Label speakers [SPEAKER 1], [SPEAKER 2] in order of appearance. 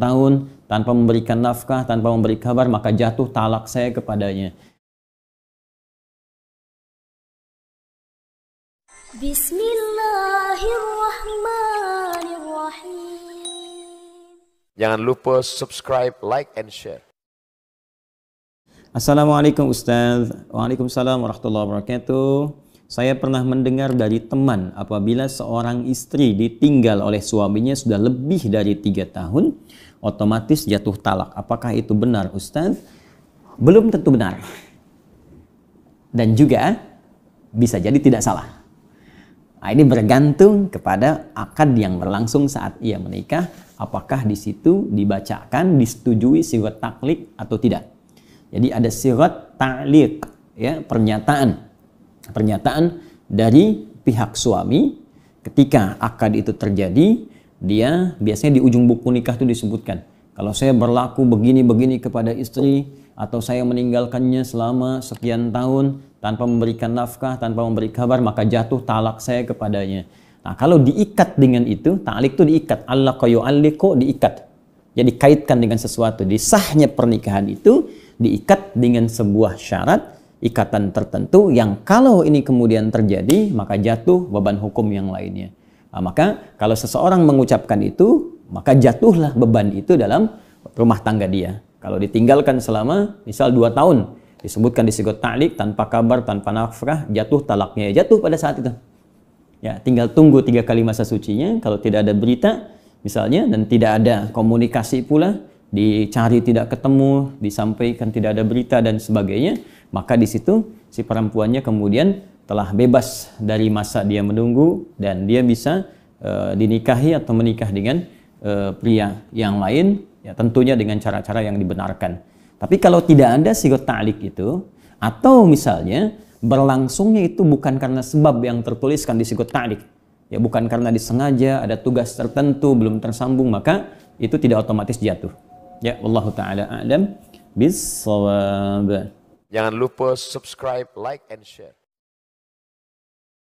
[SPEAKER 1] tahun tanpa memberikan nafkah, tanpa memberi kabar, maka jatuh talak saya kepadanya. Bismillahirrahmanirrahim. Jangan lupa subscribe, like, and share. Assalamualaikum Ustaz. Waalaikumsalam warahmatullahi wabarakatuh. Saya pernah mendengar dari teman apabila seorang istri ditinggal oleh suaminya sudah lebih dari tiga tahun, otomatis jatuh talak. Apakah itu benar Ustaz? Belum tentu benar. Dan juga bisa jadi tidak salah. Nah, ini bergantung kepada akad yang berlangsung saat ia menikah, apakah di situ dibacakan, disetujui sirat taklik atau tidak. Jadi ada sirat taklik, ya pernyataan, pernyataan dari pihak suami ketika akad itu terjadi dia biasanya di ujung buku nikah itu disebutkan. Kalau saya berlaku begini-begini kepada istri atau saya meninggalkannya selama sekian tahun tanpa memberikan nafkah, tanpa memberi kabar, maka jatuh talak saya kepadanya. Nah, kalau diikat dengan itu, talik itu diikat. Allah kayu aliko diikat. Jadi kaitkan dengan sesuatu. Di sahnya pernikahan itu diikat dengan sebuah syarat, ikatan tertentu yang kalau ini kemudian terjadi, maka jatuh beban hukum yang lainnya. Nah, maka kalau seseorang mengucapkan itu, maka jatuhlah beban itu dalam rumah tangga dia. Kalau ditinggalkan selama misal dua tahun, disebutkan di segot ta'lik tanpa kabar, tanpa nafkah, jatuh talaknya ya, jatuh pada saat itu. Ya, tinggal tunggu tiga kali masa sucinya. Kalau tidak ada berita, misalnya, dan tidak ada komunikasi pula, dicari tidak ketemu, disampaikan tidak ada berita dan sebagainya, maka di situ si perempuannya kemudian telah bebas dari masa dia menunggu dan dia bisa uh, dinikahi atau menikah dengan uh, pria yang lain ya tentunya dengan cara-cara yang dibenarkan. Tapi kalau tidak ada sigot ta'lik itu atau misalnya berlangsungnya itu bukan karena sebab yang tertuliskan di sigot ta'lik ya bukan karena disengaja ada tugas tertentu belum tersambung maka itu tidak otomatis jatuh. Ya Allah taala alam bis Jangan lupa subscribe, like and share.